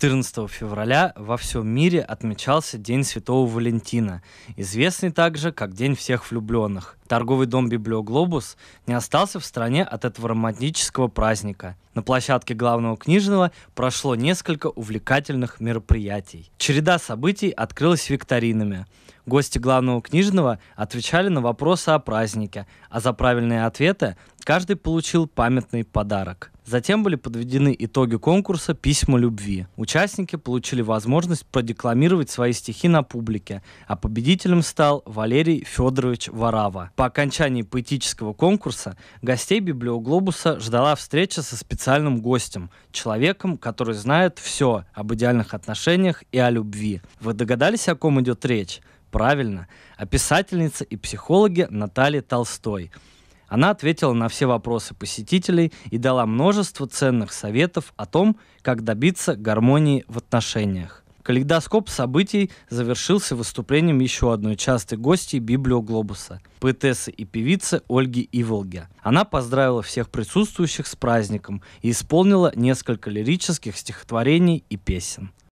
14 февраля во всем мире отмечался День Святого Валентина, известный также как День всех влюбленных. Торговый дом «Библиоглобус» не остался в стране от этого романтического праздника. На площадке главного книжного прошло несколько увлекательных мероприятий. Череда событий открылась викторинами. Гости главного книжного отвечали на вопросы о празднике, а за правильные ответы Каждый получил памятный подарок. Затем были подведены итоги конкурса «Письма любви». Участники получили возможность продекламировать свои стихи на публике, а победителем стал Валерий Федорович Варава. По окончании поэтического конкурса гостей Библиоглобуса ждала встреча со специальным гостем, человеком, который знает все об идеальных отношениях и о любви. Вы догадались, о ком идет речь? Правильно, о писательнице и психологе Наталье Толстой – она ответила на все вопросы посетителей и дала множество ценных советов о том, как добиться гармонии в отношениях. Калейдоскоп событий завершился выступлением еще одной частой гости Библиоглобуса – поэтессы и певицы Ольги Иволги. Она поздравила всех присутствующих с праздником и исполнила несколько лирических стихотворений и песен.